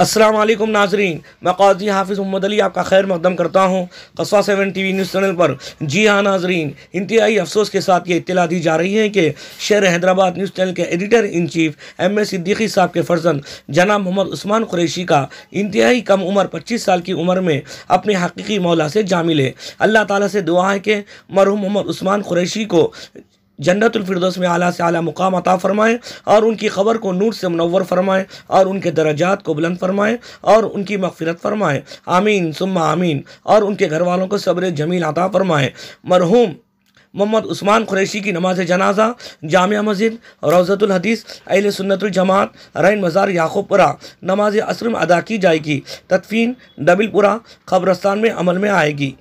असलम नाजरीन मैं काजी हाफिज़ मोहम्मद अली आपका खैर मकदम करता हूँ Kasba seven T V news channel पर जी हाँ नाजरीन इंतहाई अफसोस के साथ ये इतला दी जा रही है कि शहर हैदराबाद न्यूज़ चैनल के editor in chief M A Siddiqui साहब के फर्जन जनाब मोहम्मद उस्मान क्रैशी का इंतहाई कम उम्र पच्चीस साल की उम्र में अपने हकीकी मौला से जामिल है अल्लाह ताली से दुआ है कि मरहूम मोहम्मद उस्मान क्रैशी को जन्नतफरदोस में आला से आला मुकाम अता फ़रमाएँ और उनकी ख़बर को नूर से मनवर फ़रमाएँ और उनके दर्जात को बुलंद फरमाएँ और उनकी मफफरत फ़रमाएँ आमीन सुम्मा आमीन और उनके घर वालों को सब्र जमील अता फ़रमाएँ मरहूम मोहम्मद उस्मान कुरैशी की नमाज जनाजा जामिया मस्जिद रोज़तुल हदीस अहिल सुन्नतुल जमात रैन मज़ार याकूबपुरा नमाज असर में अदा की जाएगी तदफीन डबिलपुरा कब्रस्तान में अमल में आएगी